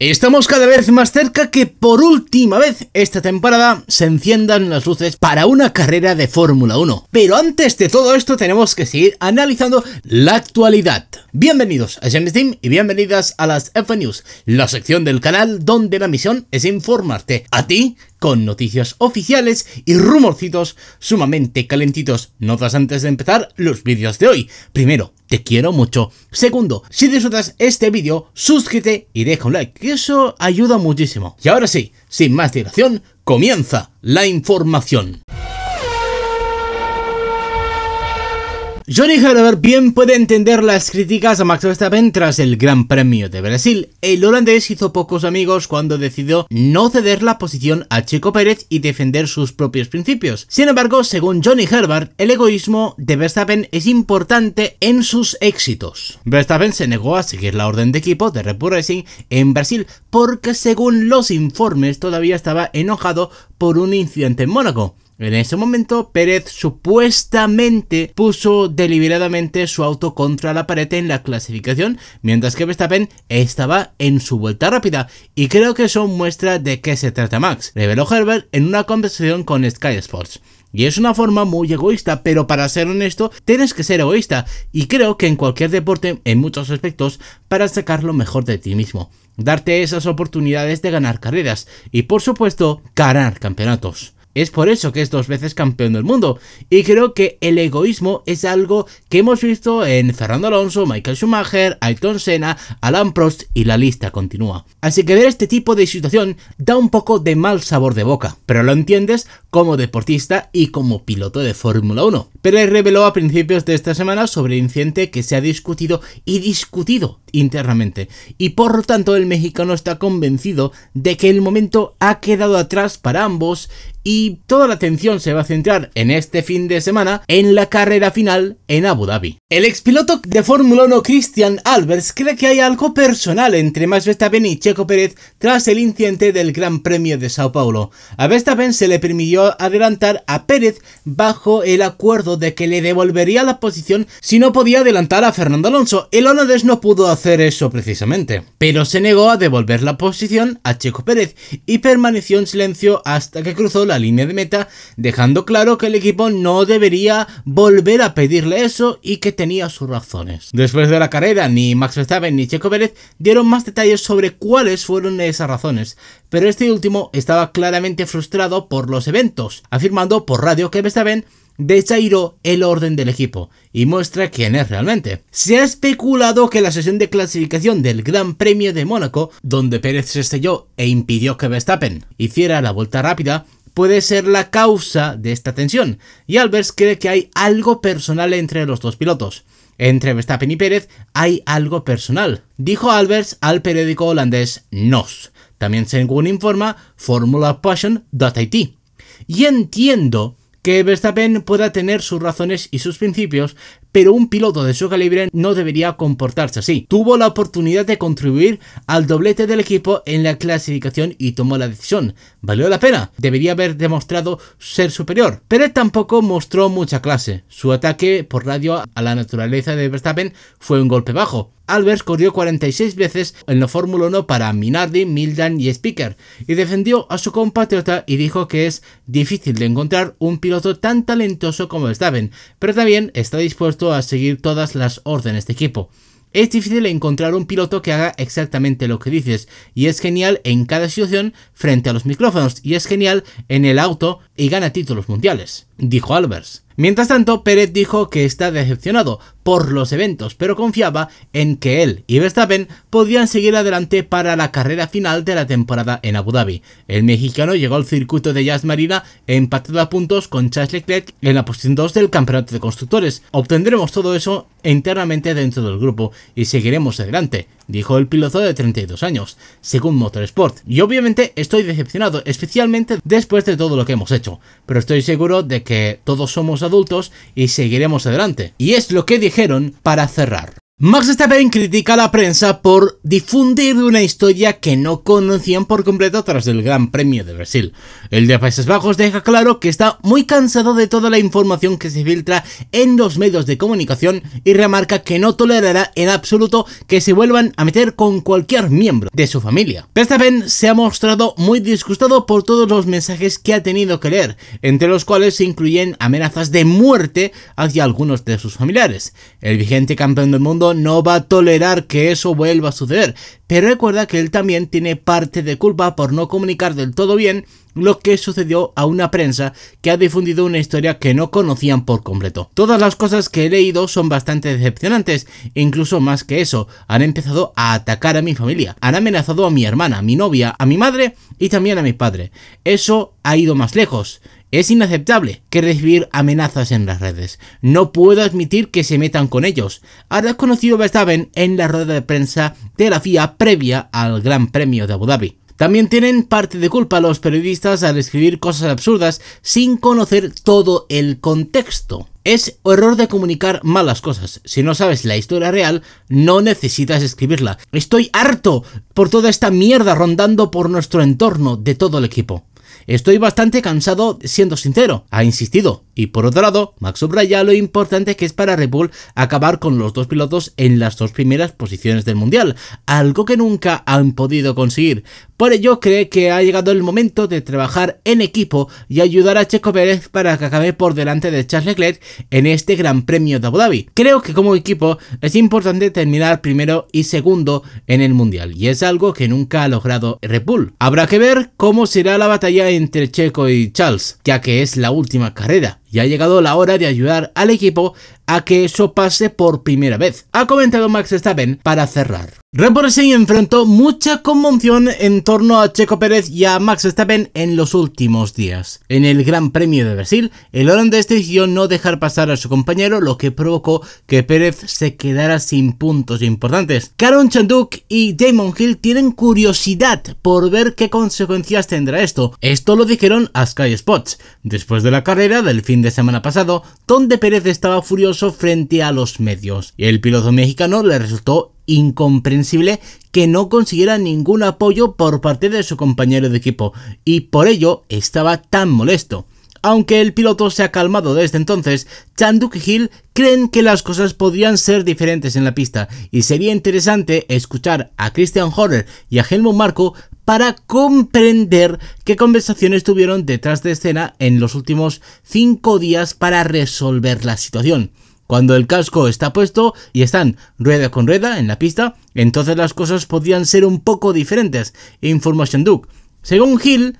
Estamos cada vez más cerca que por última vez esta temporada se enciendan las luces para una carrera de Fórmula 1. Pero antes de todo esto tenemos que seguir analizando la actualidad. Bienvenidos a James Team y bienvenidas a las F News, la sección del canal donde la misión es informarte a ti con noticias oficiales y rumorcitos sumamente calentitos. Notas antes de empezar los vídeos de hoy. Primero, te quiero mucho. Segundo, si disfrutas este vídeo, suscríbete y deja un like, que eso ayuda muchísimo. Y ahora sí, sin más dilación, comienza la información. Johnny Herbert bien puede entender las críticas a Max Verstappen tras el Gran Premio de Brasil. El holandés hizo pocos amigos cuando decidió no ceder la posición a Chico Pérez y defender sus propios principios. Sin embargo, según Johnny Herbert, el egoísmo de Verstappen es importante en sus éxitos. Verstappen se negó a seguir la orden de equipo de Red Bull Racing en Brasil porque según los informes todavía estaba enojado por un incidente en Mónaco. En ese momento, Pérez supuestamente puso deliberadamente su auto contra la pared en la clasificación, mientras que Verstappen estaba en su vuelta rápida, y creo que eso muestra de qué se trata Max, reveló Herbert en una conversación con Sky Sports. Y es una forma muy egoísta, pero para ser honesto, tienes que ser egoísta, y creo que en cualquier deporte, en muchos aspectos, para sacar lo mejor de ti mismo, darte esas oportunidades de ganar carreras, y por supuesto, ganar campeonatos. Es por eso que es dos veces campeón del mundo. Y creo que el egoísmo es algo que hemos visto en Fernando Alonso, Michael Schumacher, Ayrton Senna, Alan Prost y la lista continúa. Así que ver este tipo de situación da un poco de mal sabor de boca, pero lo entiendes como deportista y como piloto de Fórmula 1. Pérez reveló a principios de esta semana sobre el incidente que se ha discutido y discutido internamente, y por lo tanto el mexicano está convencido de que el momento ha quedado atrás para ambos y y toda la atención se va a centrar en este fin de semana en la carrera final en Abu Dhabi. El expiloto de Fórmula 1 Christian Albers cree que hay algo personal entre Max Verstappen y Checo Pérez tras el incidente del Gran Premio de Sao Paulo. A Verstappen se le permitió adelantar a Pérez bajo el acuerdo de que le devolvería la posición si no podía adelantar a Fernando Alonso. El holandés no pudo hacer eso precisamente, pero se negó a devolver la posición a Checo Pérez y permaneció en silencio hasta que cruzó la línea de meta, dejando claro que el equipo no debería volver a pedirle eso y que tenía sus razones. Después de la carrera, ni Max Verstappen ni Checo Pérez dieron más detalles sobre cuáles fueron esas razones, pero este último estaba claramente frustrado por los eventos, afirmando por radio que Verstappen desairó el orden del equipo y muestra quién es realmente. Se ha especulado que la sesión de clasificación del Gran Premio de Mónaco, donde Pérez se e impidió que Verstappen hiciera la vuelta rápida, puede ser la causa de esta tensión, y Albers cree que hay algo personal entre los dos pilotos. Entre Verstappen y Pérez hay algo personal, dijo Albers al periódico holandés Nos. También según informa formulapassion.it. Y entiendo que Verstappen pueda tener sus razones y sus principios, pero un piloto de su calibre no debería comportarse así. Tuvo la oportunidad de contribuir al doblete del equipo en la clasificación y tomó la decisión. ¿Valió la pena? Debería haber demostrado ser superior, pero tampoco mostró mucha clase. Su ataque por radio a la naturaleza de Verstappen fue un golpe bajo, Albers corrió 46 veces en la Fórmula 1 para Minardi, Mildan y Speaker y defendió a su compatriota y dijo que es difícil de encontrar un piloto tan talentoso como Verstappen, pero también está dispuesto a seguir todas las órdenes de equipo. Es difícil encontrar un piloto que haga exactamente lo que dices, y es genial en cada situación frente a los micrófonos, y es genial en el auto y gana títulos mundiales, dijo Albers. Mientras tanto, Pérez dijo que está decepcionado por los eventos, pero confiaba en que él y Verstappen podían seguir adelante para la carrera final de la temporada en Abu Dhabi. El mexicano llegó al circuito de Jazz Marina empatado a puntos con Charles Leclerc en la posición 2 del campeonato de constructores. Obtendremos todo eso internamente dentro del grupo y seguiremos adelante dijo el piloto de 32 años, según Motorsport. Y obviamente estoy decepcionado, especialmente después de todo lo que hemos hecho, pero estoy seguro de que todos somos adultos y seguiremos adelante. Y es lo que dijeron para cerrar. Max Verstappen critica a la prensa por difundir una historia que no conocían por completo tras el Gran Premio de Brasil. El de Países Bajos deja claro que está muy cansado de toda la información que se filtra en los medios de comunicación y remarca que no tolerará en absoluto que se vuelvan a meter con cualquier miembro de su familia. Verstappen se ha mostrado muy disgustado por todos los mensajes que ha tenido que leer, entre los cuales se incluyen amenazas de muerte hacia algunos de sus familiares. El vigente campeón del mundo no va a tolerar que eso vuelva a suceder, pero recuerda que él también tiene parte de culpa por no comunicar del todo bien lo que sucedió a una prensa que ha difundido una historia que no conocían por completo. Todas las cosas que he leído son bastante decepcionantes, e incluso más que eso, han empezado a atacar a mi familia, han amenazado a mi hermana, a mi novia, a mi madre y también a mi padre. Eso ha ido más lejos. Es inaceptable que recibir amenazas en las redes. No puedo admitir que se metan con ellos. Ha conocido Verstappen en la rueda de prensa de la FIA previa al Gran Premio de Abu Dhabi. También tienen parte de culpa los periodistas al escribir cosas absurdas sin conocer todo el contexto. Es error de comunicar malas cosas. Si no sabes la historia real, no necesitas escribirla. Estoy harto por toda esta mierda rondando por nuestro entorno de todo el equipo. Estoy bastante cansado, siendo sincero, ha insistido. Y por otro lado, Max subraya lo importante que es para Red Bull acabar con los dos pilotos en las dos primeras posiciones del Mundial, algo que nunca han podido conseguir. Por ello, cree que ha llegado el momento de trabajar en equipo y ayudar a Checo Pérez para que acabe por delante de Charles Leclerc en este Gran Premio de Abu Dhabi. Creo que como equipo es importante terminar primero y segundo en el Mundial, y es algo que nunca ha logrado Red Bull. Habrá que ver cómo será la batalla entre Checo y Charles, ya que es la última carrera y ha llegado la hora de ayudar al equipo a que eso pase por primera vez, ha comentado Max Staben para cerrar. Racing enfrentó mucha conmoción en torno a Checo Pérez y a Max Verstappen en los últimos días. En el Gran Premio de Brasil, el holandés decidió no dejar pasar a su compañero, lo que provocó que Pérez se quedara sin puntos importantes. Caron Chanduk y Damon Hill tienen curiosidad por ver qué consecuencias tendrá esto. Esto lo dijeron a Sky Spots, después de la carrera del fin de semana pasado, donde Pérez estaba furioso frente a los medios. y El piloto mexicano le resultó incomprensible que no consiguiera ningún apoyo por parte de su compañero de equipo y por ello estaba tan molesto. Aunque el piloto se ha calmado desde entonces, Chanduk y Hill creen que las cosas podrían ser diferentes en la pista y sería interesante escuchar a Christian Horner y a Helmut Marko para comprender qué conversaciones tuvieron detrás de escena en los últimos 5 días para resolver la situación. Cuando el casco está puesto y están rueda con rueda en la pista, entonces las cosas podían ser un poco diferentes. Information Duke. Según Hill,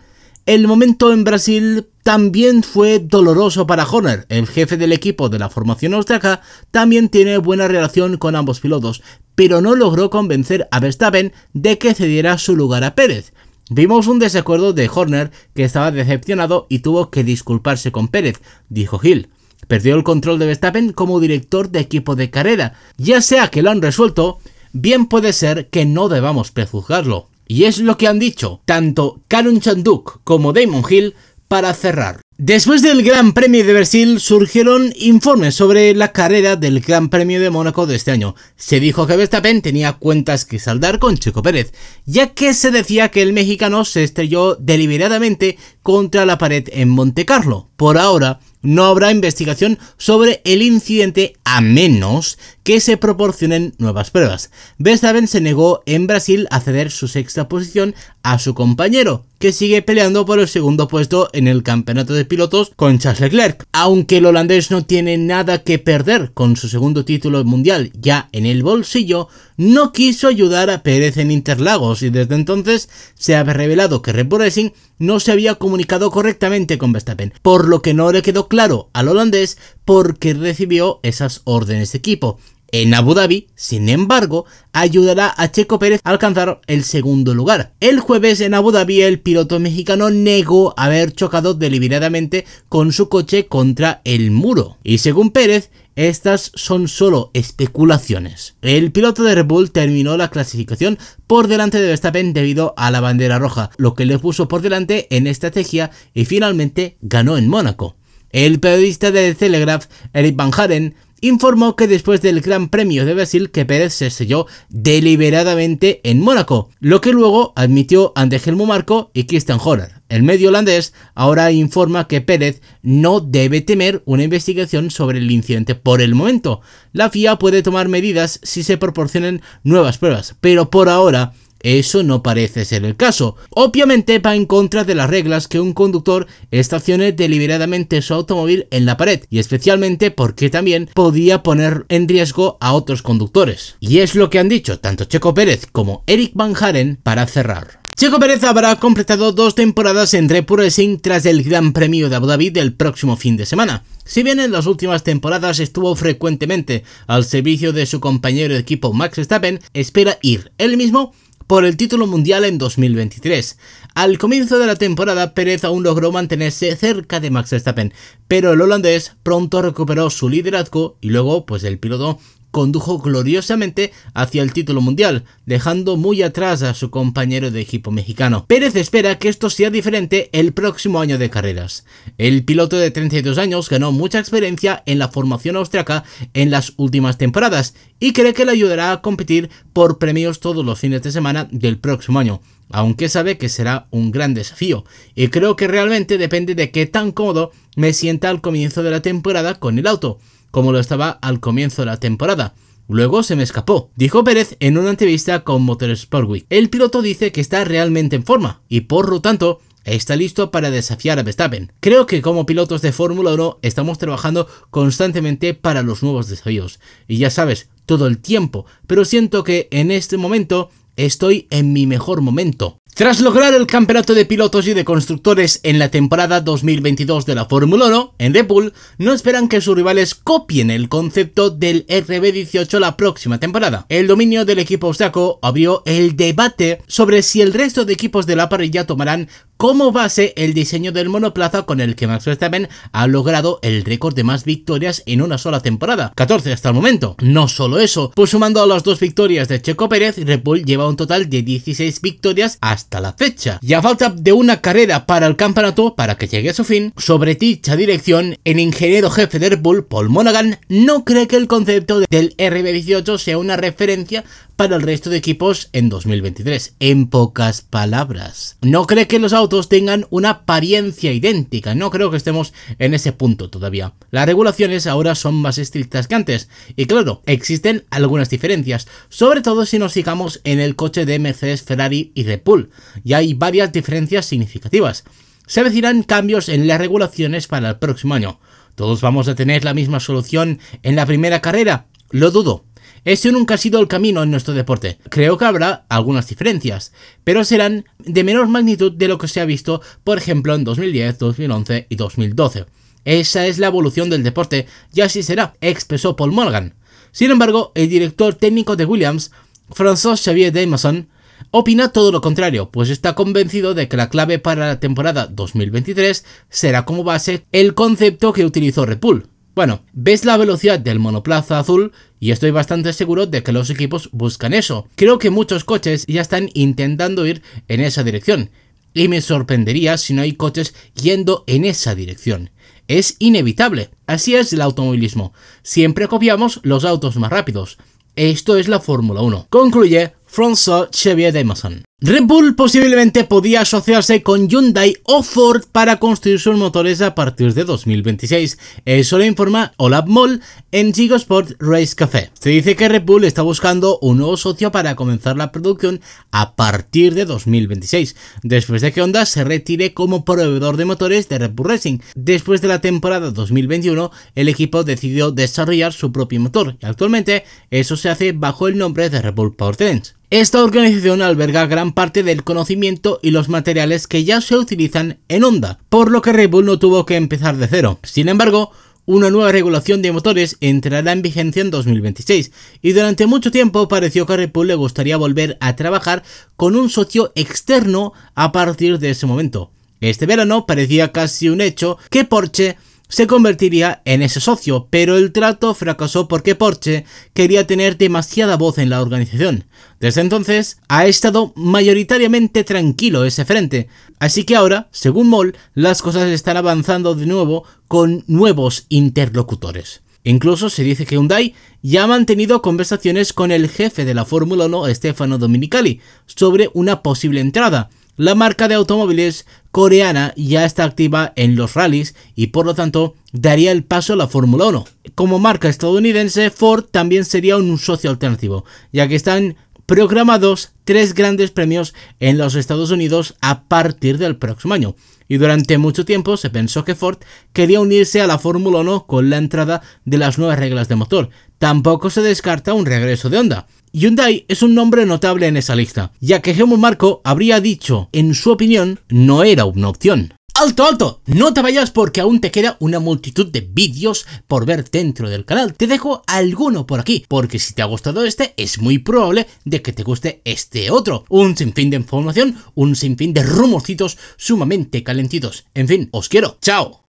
el momento en Brasil también fue doloroso para Horner. El jefe del equipo de la formación austriaca también tiene buena relación con ambos pilotos, pero no logró convencer a Verstappen de que cediera su lugar a Pérez. Vimos un desacuerdo de Horner que estaba decepcionado y tuvo que disculparse con Pérez, dijo Hill perdió el control de Verstappen como director de equipo de carrera. Ya sea que lo han resuelto, bien puede ser que no debamos prejuzgarlo. Y es lo que han dicho tanto Karun Chanduk como Damon Hill para cerrar. Después del Gran Premio de Brasil surgieron informes sobre la carrera del Gran Premio de Mónaco de este año. Se dijo que Verstappen tenía cuentas que saldar con Chico Pérez, ya que se decía que el mexicano se estrelló deliberadamente contra la pared en Monte Carlo. Por ahora, no habrá investigación sobre el incidente a menos que se proporcionen nuevas pruebas. Verstappen se negó en Brasil a ceder su sexta posición a su compañero, que sigue peleando por el segundo puesto en el campeonato de pilotos con Charles Leclerc. Aunque el holandés no tiene nada que perder con su segundo título mundial ya en el bolsillo, no quiso ayudar a Pérez en Interlagos y desde entonces se ha revelado que Red Bull Racing no se había comunicado correctamente con Verstappen, por lo que no le quedó claro al holandés por qué recibió esas órdenes de equipo en Abu Dhabi, sin embargo, ayudará a Checo Pérez a alcanzar el segundo lugar. El jueves en Abu Dhabi el piloto mexicano negó haber chocado deliberadamente con su coche contra el muro. Y según Pérez, estas son solo especulaciones. El piloto de Red Bull terminó la clasificación por delante de Verstappen debido a la bandera roja, lo que le puso por delante en estrategia y finalmente ganó en Mónaco. El periodista de Telegraph, Eric Van Haren, informó que después del Gran Premio de Brasil que Pérez se selló deliberadamente en Mónaco, lo que luego admitió ante Helmut Marco y Christian Horner. El medio holandés ahora informa que Pérez no debe temer una investigación sobre el incidente por el momento. La FIA puede tomar medidas si se proporcionan nuevas pruebas, pero por ahora eso no parece ser el caso. Obviamente va en contra de las reglas que un conductor estacione deliberadamente su automóvil en la pared y especialmente porque también podía poner en riesgo a otros conductores. Y es lo que han dicho tanto Checo Pérez como Eric Van Haren para cerrar. Checo Pérez habrá completado dos temporadas en Red Bull Racing tras el Gran Premio de Abu Dhabi del próximo fin de semana. Si bien en las últimas temporadas estuvo frecuentemente al servicio de su compañero de equipo Max Verstappen, espera ir él mismo por el título mundial en 2023. Al comienzo de la temporada, Pérez aún logró mantenerse cerca de Max Verstappen, pero el holandés pronto recuperó su liderazgo y luego, pues el piloto condujo gloriosamente hacia el título mundial, dejando muy atrás a su compañero de equipo mexicano. Pérez espera que esto sea diferente el próximo año de carreras. El piloto de 32 años ganó mucha experiencia en la formación austriaca en las últimas temporadas y cree que le ayudará a competir por premios todos los fines de semana del próximo año, aunque sabe que será un gran desafío, y creo que realmente depende de qué tan cómodo me sienta al comienzo de la temporada con el auto como lo estaba al comienzo de la temporada. Luego se me escapó, dijo Pérez en una entrevista con Motorsportweek. El piloto dice que está realmente en forma y por lo tanto está listo para desafiar a Verstappen. Creo que como pilotos de Fórmula 1 estamos trabajando constantemente para los nuevos desafíos. Y ya sabes, todo el tiempo, pero siento que en este momento estoy en mi mejor momento. Tras lograr el campeonato de pilotos y de constructores en la temporada 2022 de la Fórmula 1, en Red Bull no esperan que sus rivales copien el concepto del RB18 la próxima temporada. El dominio del equipo austriaco abrió el debate sobre si el resto de equipos de la parrilla tomarán como base el diseño del monoplaza con el que Max Verstappen ha logrado el récord de más victorias en una sola temporada, 14 hasta el momento. No solo eso, pues sumando a las dos victorias de Checo Pérez, Red Bull lleva un total de 16 victorias hasta la fecha. Y a falta de una carrera para el campeonato, para que llegue a su fin, sobre dicha dirección, el ingeniero jefe de Red Bull, Paul Monaghan, no cree que el concepto del RB18 sea una referencia para el resto de equipos en 2023, en pocas palabras. No cree que los autos tengan una apariencia idéntica, no creo que estemos en ese punto todavía. Las regulaciones ahora son más estrictas que antes, y claro, existen algunas diferencias, sobre todo si nos fijamos en el coche de Mercedes, Ferrari y Red Bull, y hay varias diferencias significativas. Se decirán cambios en las regulaciones para el próximo año. ¿Todos vamos a tener la misma solución en la primera carrera? Lo dudo. Ese nunca ha sido el camino en nuestro deporte. Creo que habrá algunas diferencias, pero serán de menor magnitud de lo que se ha visto, por ejemplo, en 2010, 2011 y 2012. Esa es la evolución del deporte y así será, expresó Paul Morgan. Sin embargo, el director técnico de Williams, François Xavier Damason, opina todo lo contrario, pues está convencido de que la clave para la temporada 2023 será como base el concepto que utilizó Red Bull, bueno, ves la velocidad del monoplaza azul y estoy bastante seguro de que los equipos buscan eso. Creo que muchos coches ya están intentando ir en esa dirección y me sorprendería si no hay coches yendo en esa dirección. Es inevitable, así es el automovilismo. Siempre copiamos los autos más rápidos. Esto es la Fórmula 1. Concluye Fronso de Emerson. Red Bull posiblemente podía asociarse con Hyundai o Ford para construir sus motores a partir de 2026. Eso lo informa Olaf Moll en Gigosport Race Café. Se dice que Red Bull está buscando un nuevo socio para comenzar la producción a partir de 2026, después de que Honda se retire como proveedor de motores de Red Bull Racing. Después de la temporada 2021, el equipo decidió desarrollar su propio motor y actualmente eso se hace bajo el nombre de Red Bull Power Powertrains. Esta organización alberga gran parte del conocimiento y los materiales que ya se utilizan en Honda, por lo que Red Bull no tuvo que empezar de cero. Sin embargo, una nueva regulación de motores entrará en vigencia en 2026 y durante mucho tiempo pareció que a le gustaría volver a trabajar con un socio externo a partir de ese momento. Este verano parecía casi un hecho que Porsche se convertiría en ese socio, pero el trato fracasó porque Porsche quería tener demasiada voz en la organización. Desde entonces ha estado mayoritariamente tranquilo ese frente, así que ahora, según Moll, las cosas están avanzando de nuevo con nuevos interlocutores. Incluso se dice que Hyundai ya ha mantenido conversaciones con el jefe de la Fórmula 1, Stefano Dominicali, sobre una posible entrada, la marca de automóviles coreana ya está activa en los rallies y por lo tanto daría el paso a la Fórmula 1. Como marca estadounidense, Ford también sería un socio alternativo, ya que están programados tres grandes premios en los Estados Unidos a partir del próximo año. Y durante mucho tiempo se pensó que Ford quería unirse a la Fórmula 1 con la entrada de las nuevas reglas de motor. Tampoco se descarta un regreso de onda. Hyundai es un nombre notable en esa lista, ya que Helmut Marco habría dicho, en su opinión, no era una opción. ¡Alto, alto! No te vayas porque aún te queda una multitud de vídeos por ver dentro del canal. Te dejo alguno por aquí, porque si te ha gustado este, es muy probable de que te guste este otro. Un sinfín de información, un sinfín de rumorcitos sumamente calentitos. En fin, os quiero. ¡Chao!